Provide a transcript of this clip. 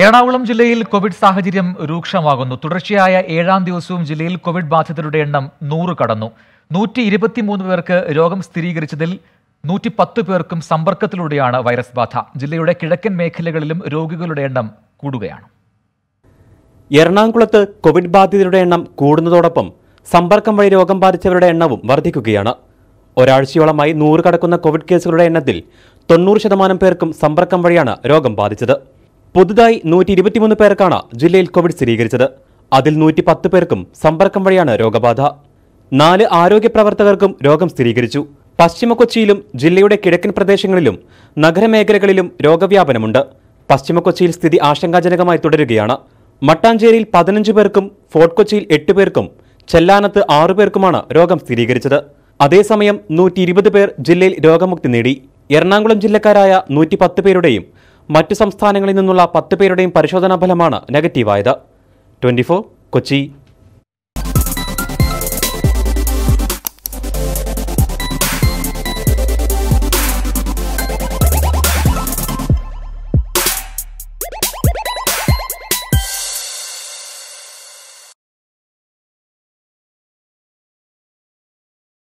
എറണാകുളം ജില്ലയിൽ കോവിഡ് സാഹചര്യം രൂക്ഷമാകുന്നു തുടർച്ചയായ ഏഴാം ദിവസവും ജില്ലയിൽ കോവിഡ് ബാധിതരുടെ എണ്ണം നൂറ് കടന്നു നൂറ്റി ഇരുപത്തിമൂന്ന് പേർക്ക് രോഗം സ്ഥിരീകരിച്ചതിൽ നൂറ്റി പത്ത് പേർക്കും സമ്പർക്കത്തിലൂടെയാണ് വൈറസ് ബാധ ജില്ലയുടെ കിഴക്കൻ മേഖലകളിലും രോഗികളുടെ എണ്ണം കൂടുകയാണ് എറണാകുളത്ത് കോവിഡ് ബാധിതരുടെ എണ്ണം കൂടുന്നതോടൊപ്പം സമ്പർക്കം വഴി രോഗം ബാധിച്ചവരുടെ എണ്ണവും വർദ്ധിക്കുകയാണ് ഒരാഴ്ചയോളമായി നൂറ് കടക്കുന്ന കോവിഡ് കേസുകളുടെ എണ്ണത്തിൽ തൊണ്ണൂറ് ശതമാനം പേർക്കും സമ്പർക്കം വഴിയാണ് രോഗം ബാധിച്ചത് പുതുതായി നൂറ്റി ഇരുപത്തിമൂന്ന് പേർക്കാണ് ജില്ലയിൽ കോവിഡ് സ്ഥിരീകരിച്ചത് അതിൽ നൂറ്റി പത്ത് പേർക്കും സമ്പർക്കം വഴിയാണ് രോഗബാധ നാല് ആരോഗ്യ പ്രവർത്തകർക്കും രോഗം സ്ഥിരീകരിച്ചു പശ്ചിമ കൊച്ചിയിലും ജില്ലയുടെ കിഴക്കൻ പ്രദേശങ്ങളിലും നഗരമേഖലകളിലും രോഗവ്യാപനമുണ്ട് പശ്ചിമ കൊച്ചിയിൽ സ്ഥിതി ആശങ്കാജനകമായി തുടരുകയാണ് മട്ടാഞ്ചേരിയിൽ പതിനഞ്ച് പേർക്കും ഫോർട്ട് കൊച്ചിയിൽ എട്ട് പേർക്കും ചെല്ലാനത്ത് ആറു പേർക്കുമാണ് രോഗം സ്ഥിരീകരിച്ചത് അതേസമയം നൂറ്റി ഇരുപത് പേർ ജില്ലയിൽ രോഗമുക്തി നേടി എറണാകുളം ജില്ലക്കാരായ നൂറ്റി പത്ത് പേരുടെയും മറ്റു സംസ്ഥാനങ്ങളിൽ നിന്നുള്ള പത്ത് പേരുടെയും പരിശോധനാ ഫലമാണ് നെഗറ്റീവായത് ട്വന്റി കൊച്ചി